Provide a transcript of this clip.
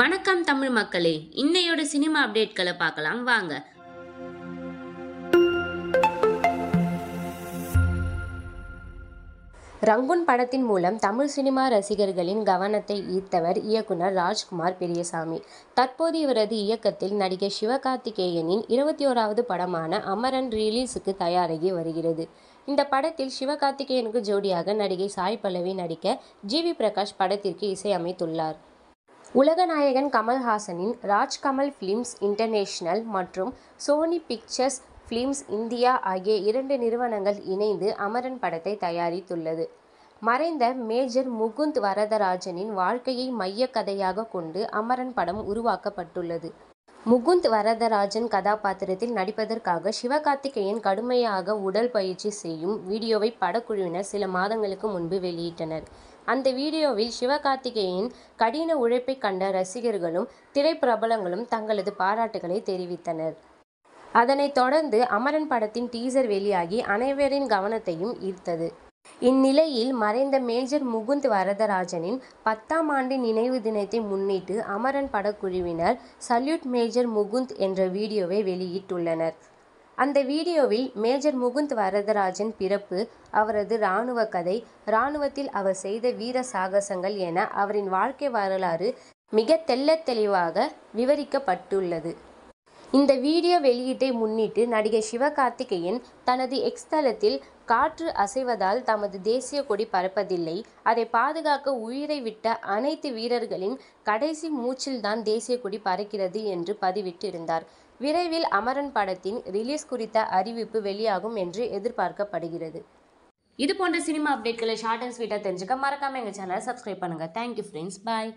வணக்கம் தமிழ் மக்களே இன்னையோட சினிமா அப்டேட்களை பார்க்கலாம் வாங்க ரங்குன் படத்தின் மூலம் தமிழ் சினிமா ரசிகர்களின் கவனத்தை ஈர்த்தவர் இயக்குனர் ராஜ்குமார் பெரியசாமி தற்போது இவரது இயக்கத்தில் நடிகர் சிவகார்த்திகேயனின் இருபத்தி ஓராவது படமான அமரன் ரிலீஸுக்கு தயாராகி வருகிறது இந்த படத்தில் சிவகார்த்திகேயனுக்கு ஜோடியாக நடிகை சாய் பல்லவி நடிக்க ஜிவி பிரகாஷ் படத்திற்கு இசையமைத்துள்ளார் உலகநாயகன் கமல்ஹாசனின் ராஜ்கமல் ஃபிலிம்ஸ் இன்டர்நேஷனல் மற்றும் சோனி பிக்சர்ஸ் ஃபிலிம்ஸ் இந்தியா ஆகிய இரண்டு நிறுவனங்கள் இணைந்து அமரன் படத்தை தயாரித்துள்ளது மறைந்த மேஜர் முகுந்த் வரதராஜனின் வாழ்க்கையை மைய கதையாக கொண்டு அமரன் படம் உருவாக்கப்பட்டுள்ளது முகுந்த் வரதராஜன் கதாபாத்திரத்தில் நடிப்பதற்காக சிவகார்த்திகேயன் கடுமையாக உடல் பயிற்சி செய்யும் வீடியோவை படக்குழுவினர் சில மாதங்களுக்கு முன்பு வெளியிட்டனர் அந்த வீடியோவில் சிவகார்த்திகேயின் கடின உழைப்பை கண்ட ரசிகர்களும் திரைப்பிரபலங்களும் தங்களது பாராட்டுகளை தெரிவித்தனர் அதனைத் தொடர்ந்து அமரன் படத்தின் டீசர் வெளியாகி அனைவரின் கவனத்தையும் ஈர்த்தது இந்நிலையில் மறைந்த மேஜர் முகுந்த் வரதராஜனின் பத்தாம் ஆண்டு நினைவு தினத்தை முன்னிட்டு அமரன் படக்குழுவினர் சல்யூட் மேஜர் முகுந்த் என்ற வீடியோவை வெளியிட்டுள்ளனர் அந்த வீடியோவில் மேஜர் முகுந்த் வரதராஜன் பிறப்பு அவரது இராணுவ கதை இராணுவத்தில் அவர் செய்த வீர சாகசங்கள் என அவரின் வாழ்க்கை வரலாறு மிக தெல்ல தெளிவாக விவரிக்கப்பட்டுள்ளது இந்த வீடியோ வெளியீட்டை முன்னிட்டு நடிகை சிவகார்த்திகேயன் தனது எக்ஸ் தளத்தில் காற்று அசைவதால் தமது தேசிய கொடி பறப்பதில்லை அதை பாதுகாக்க உயிரை விட்ட அனைத்து வீரர்களின் கடைசி மூச்சில்தான் தேசிய கொடி பறக்கிறது என்று பதிவிட்டிருந்தார் விரைவில் அமரன் படத்தின் ரிலீஸ் குறித்த அறிவிப்பு வெளியாகும் என்று எதிர்பார்க்கப்படுகிறது இது போன்ற சினிமா அப்டேட்களை ஷார்ட் அண்ட் ஸ்வீட்டாக தெரிஞ்சுக்க மறக்காமல் எங்கள் சேனலை சப்ஸ்கிரைப் பண்ணுங்கள் தேங்க்யூ ஃப்ரெண்ட்ஸ் பாய்